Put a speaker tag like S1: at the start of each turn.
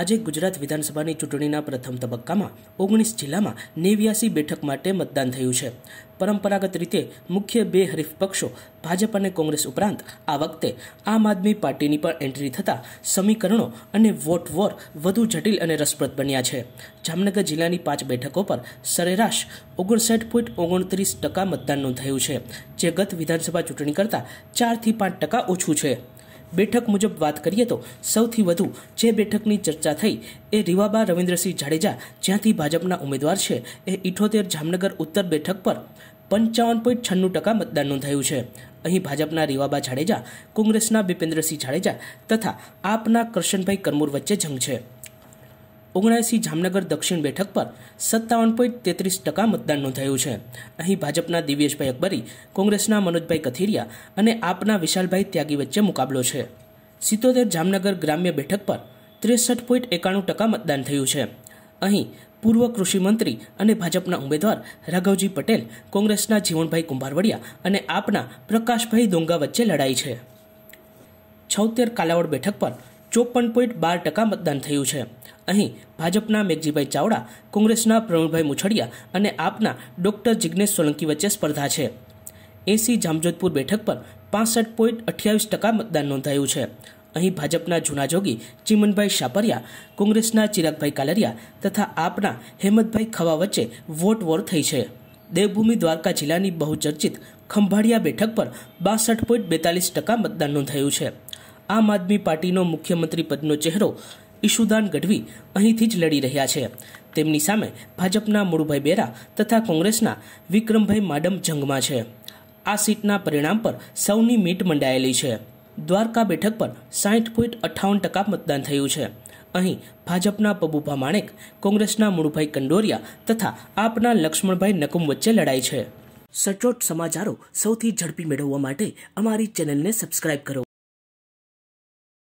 S1: આજે ગુજરાત વિધાનસભાની ચૂંટણીના પ્રથમ તબક્કામાં ઓગણીસ જિલ્લામાં નેવ્યાસી બેઠક માટે મતદાન થયું છે પરંપરાગત રીતે મુખ્ય બે હરીફ પક્ષો ભાજપ અને કોંગ્રેસ ઉપરાંત આ વખતે આમ આદમી પાર્ટીની પણ એન્ટ્રી થતા સમીકરણો અને વોટ વોર વધુ જટિલ અને રસપ્રદ બન્યા છે જામનગર જિલ્લાની પાંચ બેઠકો પર સરેરાશ ઓગણસાઠ પોઈન્ટ ઓગણત્રીસ ટકા મતદાન નોંધાયું છે જે ગત વિધાનસભા ચૂંટણી કરતાં ચારથી પાંચ ટકા ઓછું છે બેઠક મુજબ વાત કરીએ તો સૌથી વધુ જે બેઠકની ચર્ચા થઈ એ રીવાબા રવિન્દ્રસિંહ જાડેજા જ્યાંથી ભાજપના ઉમેદવાર છે એ ઇઠોતેર જામનગર ઉત્તર બેઠક પર પંચાવન પોઈન્ટ છન્નું ટકા મતદાન નોંધાયું છે અહીં ભાજપના રીવાબા જાડેજા કોંગ્રેસના બિપેન્દ્રસિંહ જાડેજા તથા આપના કરશનભાઈ કરમૂર વચ્ચે જંગ છે ઓગણસી જામનગર દક્ષિણ બેઠક પર સત્તાવન પોઈન્ટ તેત્રીસ ટકા મતદાન નોંધાયું છે અહીં ભાજપના દિવ્યેશભાઈ અકબરી કોંગ્રેસના મનોજભાઈ કથિરિયા અને આપના વિશાલભાઈ ત્યાગી વચ્ચે મુકાબલો છે સિત્તોતેર જામનગર ગ્રામ્ય બેઠક પર ત્રેસઠ પોઈન્ટ એકાણું ટકા મતદાન થયું છે અહીં પૂર્વ કૃષિમંત્રી અને ભાજપના ઉમેદવાર રાઘવજી પટેલ કોંગ્રેસના જીવણભાઈ કુંભારવડિયા અને આપના પ્રકાશભાઈ દોંગા વચ્ચે લડાઈ છે છોતેર કાલાવડ બેઠક પર ચોપન પોઈન્ટ બાર ટકા મતદાન થયું છે અહીં ભાજપના મેઘજીભાઈ ચાવડા કોંગ્રેસના પ્રવીણભાઈ મુછડિયા અને આપના ડોક્ટર જિજ્ઞેશ સોલંકી વચ્ચે સ્પર્ધા છે એસી જામજોધપુર બેઠક પર પાસઠ પોઈન્ટ અઠ્યાવીસ ટકા મતદાન નોંધાયું છે અહીં ભાજપના જૂના જોગી ચિમનભાઈ શાપરિયા કોંગ્રેસના ચિરાગભાઈ કાલરિયા તથા આપના હેમંતભાઈ ખવા વચ્ચે વોટ વોર થઈ છે દેવભૂમિ દ્વારકા જિલ્લાની બહુચર્ચિત ખંભાળિયા બેઠક પર બાસઠ પોઈન્ટ બેતાલીસ ટકા મતદાન નોંધાયું છે આમ આદમી પાર્ટીનો મુખ્યમંત્રી પદનો ચહેરો ઈશુદાન ગઢવી અહીંથી જ લડી રહ્યા છે તેમની સામે ભાજપના મુળુભાઈ બેરા તથા કોંગ્રેસના વિક્રમભાઈ માડમ જંગમાં છે આ સીટના પરિણામ પર સૌની મીટ મંડાયેલી છે દ્વારકા બેઠક પર સાઠ પોઈન્ટ અઠ્ઠાવન ટકા મતદાન થયું છે અહીં ભાજપના પબુભા માણેક કોંગ્રેસના મુળુભાઈ કંડોરિયા તથા આપના લક્ષ્મણભાઈ નકુમ વચ્ચે લડાઈ છે સચોટ સમાચારો સૌથી ઝડપી મેળવવા માટે અમારી ચેનલને સબસ્ક્રાઇબ કરો